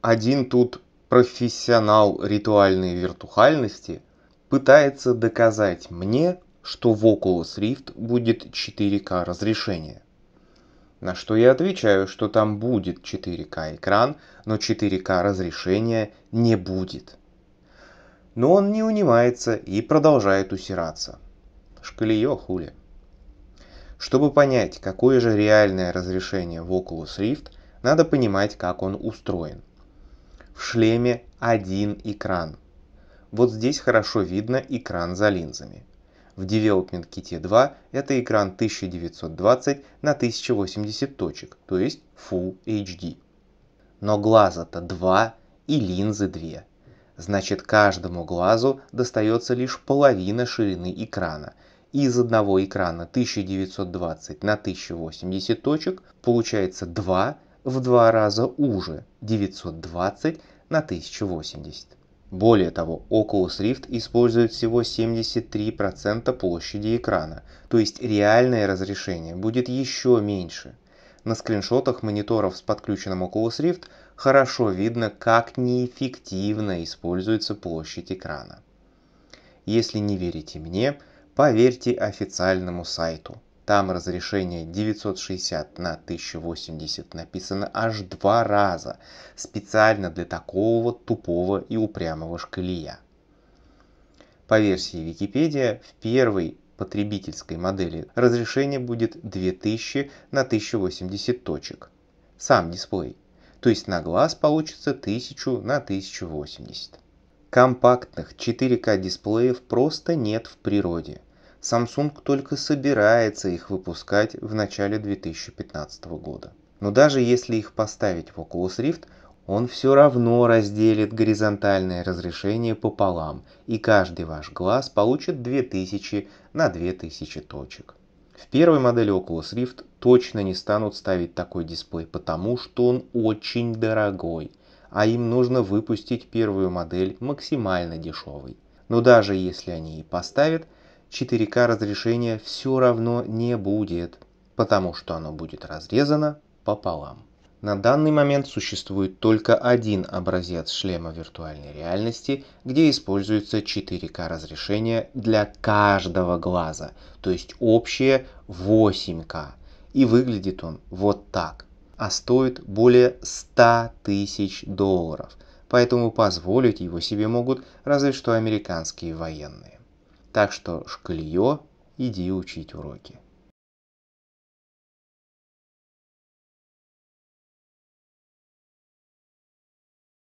один тут профессионал ритуальной виртуальности пытается доказать мне, что в Oculus Rift будет 4К разрешение. На что я отвечаю, что там будет 4К экран, но 4К разрешения не будет. Но он не унимается и продолжает усираться. Шкалье хули. Чтобы понять, какое же реальное разрешение в Oculus Rift, надо понимать, как он устроен в шлеме один экран. Вот здесь хорошо видно экран за линзами. В Development Kit 2 это экран 1920 на 1080 точек, то есть Full HD. Но глаза-то два и линзы две. Значит каждому глазу достается лишь половина ширины экрана. И из одного экрана 1920 на 1080 точек получается два в два раза уже 920 на 1080. Более того, Oculus Rift использует всего 73% площади экрана, то есть реальное разрешение будет еще меньше. На скриншотах мониторов с подключенным Oculus Rift хорошо видно, как неэффективно используется площадь экрана. Если не верите мне, поверьте официальному сайту – там разрешение 960 на 1080 написано аж два раза, специально для такого тупого и упрямого шкалия. По версии Википедия, в первой потребительской модели разрешение будет 2000 на 1080 точек. Сам дисплей. То есть на глаз получится 1000 на 1080. Компактных 4К дисплеев просто нет в природе – Samsung только собирается их выпускать в начале 2015 года. Но даже если их поставить в Oculus Rift, он все равно разделит горизонтальное разрешение пополам, и каждый ваш глаз получит 2000 на 2000 точек. В первой модели Oculus Rift точно не станут ставить такой дисплей, потому что он очень дорогой, а им нужно выпустить первую модель максимально дешевой. Но даже если они и поставят, 4К разрешения все равно не будет, потому что оно будет разрезано пополам. На данный момент существует только один образец шлема виртуальной реальности, где используется 4К разрешение для каждого глаза, то есть общее 8К. И выглядит он вот так, а стоит более 100 тысяч долларов, поэтому позволить его себе могут разве что американские военные. Так что шкалье, иди учить уроки.